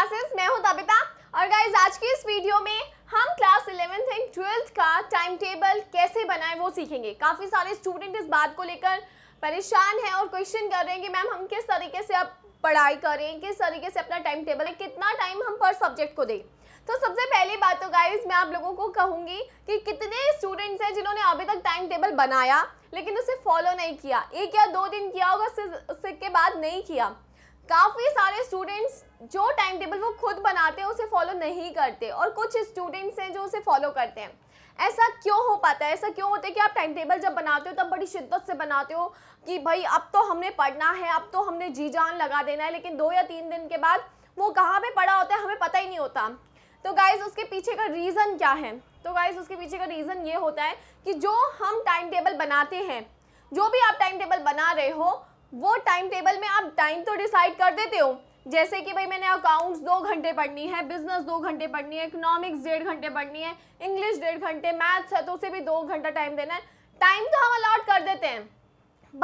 classes मैं हूं तबिता और गाइज आज की इस वीडियो में हम क्लास इलेवेंथ एंड ट्वेल्थ का टाइम टेबल कैसे बनाएं वो सीखेंगे काफ़ी सारे स्टूडेंट इस बात को लेकर परेशान हैं और क्वेश्चन कर रहे हैं कि मैम हम किस तरीके से अब पढ़ाई करें किस तरीके से अपना टाइम टेबल है कितना टाइम हम पर सब्जेक्ट को दें तो सबसे पहली बात तो गाइज मैं आप लोगों को कहूँगी कि कितने स्टूडेंट्स हैं जिन्होंने अभी तक टाइम टेबल बनाया लेकिन उसे फॉलो नहीं किया एक या दो दिन किया होगा उससे उसके बाद नहीं किया काफ़ी सारे स्टूडेंट्स जो टाइम टेबल वो खुद बनाते हैं उसे फॉलो नहीं करते और कुछ स्टूडेंट्स हैं जो उसे फॉलो करते हैं ऐसा क्यों हो पाता है ऐसा क्यों होता है कि आप टाइम टेबल जब बनाते हो तब बड़ी शिद्दत से बनाते हो कि भाई अब तो हमने पढ़ना है अब तो हमने जी जान लगा देना है लेकिन दो या तीन दिन के बाद वो कहाँ पर पढ़ा होता है हमें पता ही नहीं होता तो गाइज़ उसके पीछे का रीज़न क्या है तो गाइज़ उसके पीछे का रीज़न ये होता है कि जो हम टाइम टेबल बनाते हैं जो भी आप टाइम टेबल बना रहे हो वो टाइम टेबल में आप टाइम तो डिसाइड कर देते हो जैसे कि भाई मैंने अकाउंट्स दो घंटे पढ़नी है बिजनेस दो घंटे पढ़नी है इकोनॉमिक्स डेढ़ घंटे पढ़नी है इंग्लिश डेढ़ घंटे मैथ्स है तो उसे भी दो घंटा टाइम देना है टाइम तो हम अलॉट कर देते हैं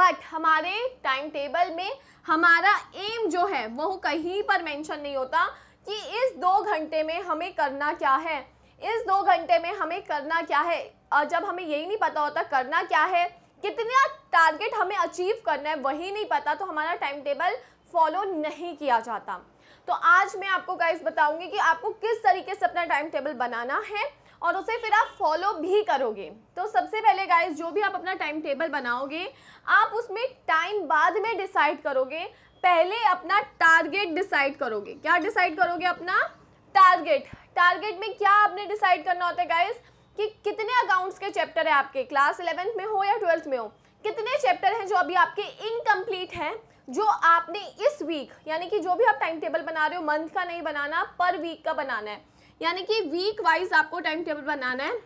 बट हमारे टाइम टेबल में हमारा एम जो है वह कहीं पर मैंशन नहीं होता कि इस दो घंटे में हमें करना क्या है इस दो घंटे में हमें करना क्या है और जब हमें यही नहीं पता होता करना क्या है कितना टारगेट हमें अचीव करना है वही नहीं पता तो हमारा टाइम टेबल फॉलो नहीं किया जाता तो आज मैं आपको गाइस बताऊंगी कि आपको किस तरीके से अपना टाइम टेबल बनाना है और उसे फिर आप फॉलो भी करोगे तो सबसे पहले गाइस जो भी आप अपना टाइम टेबल बनाओगे आप उसमें टाइम बाद में डिसाइड करोगे पहले अपना टारगेट डिसाइड करोगे क्या डिसाइड करोगे अपना टारगेट टारगेट में क्या आपने डिसाइड करना होता है गाइज़ कि कितने अकाउंट्स के चैप्टर है आपके क्लास इलेवेंथ में हो या ट्वेल्थ में हो कितने चैप्टर हैं जो अभी आपके इनकम्प्लीट हैं जो आपने इस वीक यानी कि जो भी आप टाइम टेबल बना रहे हो मंथ का नहीं बनाना पर वीक का बनाना है यानी कि वीक वाइज आपको टाइम टेबल बनाना है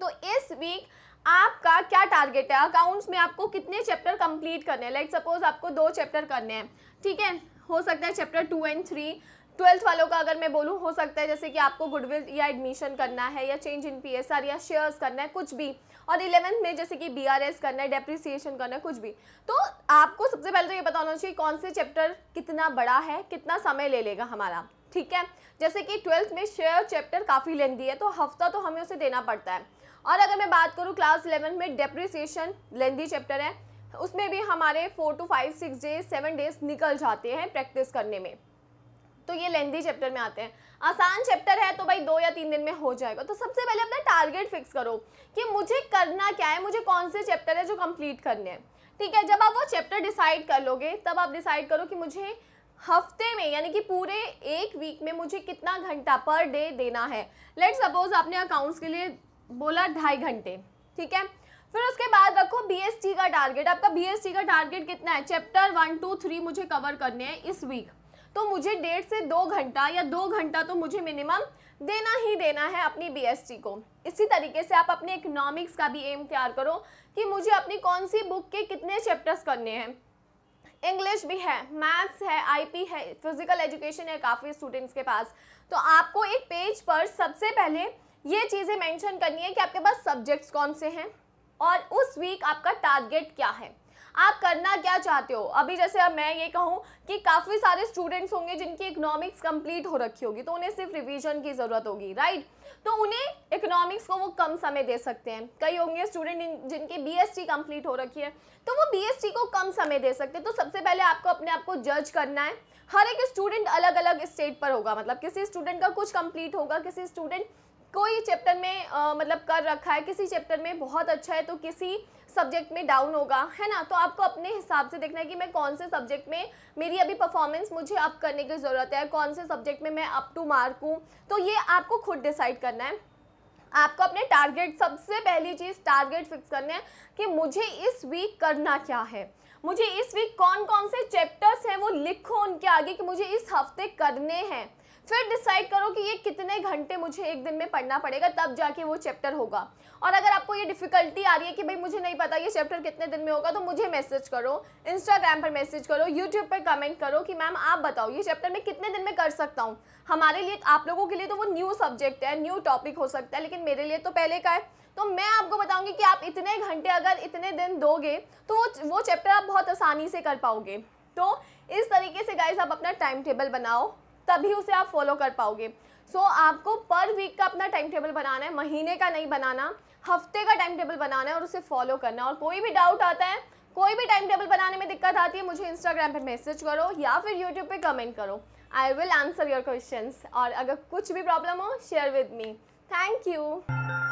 तो इस वीक आपका क्या टारगेट है अकाउंट्स में आपको कितने चैप्टर कंप्लीट करने हैं लाइक सपोज आपको दो चैप्टर करने हैं ठीक है हो सकता है chapter two and three twelfth वालों का अगर मैं बोलूँ हो सकता है जैसे कि आपको गुडविल या एडमिशन करना है या चेंज इन पीएसआर या शेयर्स करना है कुछ भी और इलेवेंथ में जैसे कि बीआरएस करना है डेप्रिसिएशन करना है कुछ भी तो आपको सबसे पहले तो ये पता होना चाहिए कौन से चैप्टर कितना बड़ा है कितना समय ले लेगा हमारा ठीक है जैसे कि ट्वेल्थ में शेयर चैप्टर काफ़ी लेंदी है तो हफ्ता तो हमें उसे देना पड़ता है और अगर मैं बात करूँ क्लास इलेवन में डेप्रिसिएशन लेंदी चैप्टर है उसमें भी हमारे four to five six days seven days निकल जाते हैं प्रैक्टिस करने में तो ये लेंदी चैप्टर में आते हैं आसान चैप्टर है तो भाई दो या तीन दिन में हो जाएगा तो सबसे पहले अपना टारगेट फिक्स करो कि मुझे करना क्या है मुझे कौन से चैप्टर है जो कंप्लीट करने हैं ठीक है जब आप वो चैप्टर डिसाइड कर लोगे तब आप डिसाइड करो कि मुझे हफ्ते में यानी कि पूरे एक वीक में मुझे कितना घंटा पर डे दे देना है लेट सपोज आपने अकाउंट्स के लिए बोला ढाई घंटे ठीक है फिर उसके बाद रखो बीएसटी का टारगेट आपका बी का टारगेट कितना है चैप्टर वन टू थ्री मुझे कवर करने हैं इस वीक तो मुझे डेढ़ से दो घंटा या दो घंटा तो मुझे मिनिमम देना ही देना है अपनी बीएसटी को इसी तरीके से आप अपने इकोनॉमिक्स का भी एम तैयार करो कि मुझे अपनी कौन सी बुक के कितने चैप्टर्स करने हैं इंग्लिश भी है मैथ्स है आईपी है फिजिकल एजुकेशन है काफ़ी स्टूडेंट्स के पास तो आपको एक पेज पर सबसे पहले ये चीज़ें मेंशन करनी है कि आपके पास सब्जेक्ट्स कौन से हैं और उस वीक आपका टारगेट क्या है आप करना क्या चाहते हो अभी जैसे अब मैं ये कहूँ कि काफ़ी सारे स्टूडेंट्स होंगे जिनकी इकोनॉमिक्स कंप्लीट हो रखी होगी तो उन्हें सिर्फ रिवीजन की ज़रूरत होगी राइट तो उन्हें इकोनॉमिक्स को वो कम समय दे सकते हैं कई होंगे स्टूडेंट जिनकी बी कंप्लीट हो रखी है तो वो बी को कम समय दे सकते हैं तो सबसे पहले आपको अपने आप को जज करना है हर एक स्टूडेंट अलग अलग स्टेट पर होगा मतलब किसी स्टूडेंट का कुछ कंप्लीट होगा किसी स्टूडेंट कोई चैप्टर में आ, मतलब कर रखा है किसी चैप्टर में बहुत अच्छा है तो किसी सब्जेक्ट में डाउन होगा है ना तो आपको अपने हिसाब से देखना है कि मैं कौन से सब्जेक्ट में मेरी अभी परफॉर्मेंस मुझे अप करने की ज़रूरत है कौन से सब्जेक्ट में मैं अप टू मार्क हूँ तो ये आपको खुद डिसाइड करना है आपको अपने टारगेट सबसे पहली चीज़ टारगेट फिक्स करना है कि मुझे इस वीक करना क्या है मुझे इस वीक कौन कौन से चैप्टर्स हैं वो लिखो उनके आगे कि मुझे इस हफ्ते करने हैं फिर डिसाइड करो कि ये कितने घंटे मुझे एक दिन में पढ़ना पड़ेगा तब जाके वो चैप्टर होगा और अगर आपको ये डिफ़िकल्टी आ रही है कि भाई मुझे नहीं पता ये चैप्टर कितने दिन में होगा तो मुझे मैसेज करो इंस्टाग्राम पर मैसेज करो यूट्यूब पर कमेंट करो कि मैम आप बताओ ये चैप्टर मैं कितने दिन में कर सकता हूँ हमारे लिए आप लोगों के लिए तो वो न्यू सब्जेक्ट है न्यू टॉपिक हो सकता है लेकिन मेरे लिए तो पहले का है तो मैं आपको बताऊँगी कि आप इतने घंटे अगर इतने दिन दोगे तो वो वो चैप्टर आप बहुत आसानी से कर पाओगे तो इस तरीके से गाइज आप अपना टाइम टेबल बनाओ तभी उसे आप फॉलो कर पाओगे सो so, आपको पर वीक का अपना टाइम टेबल बनाना है महीने का नहीं बनाना हफ्ते का टाइम टेबल बनाना है और उसे फॉलो करना है और कोई भी डाउट आता है कोई भी टाइम टेबल बनाने में दिक्कत आती है मुझे इंस्टाग्राम पे मैसेज करो या फिर यूट्यूब पे कमेंट करो I will answer your question और अगर कुछ भी प्रॉब्लम हो share with me thank you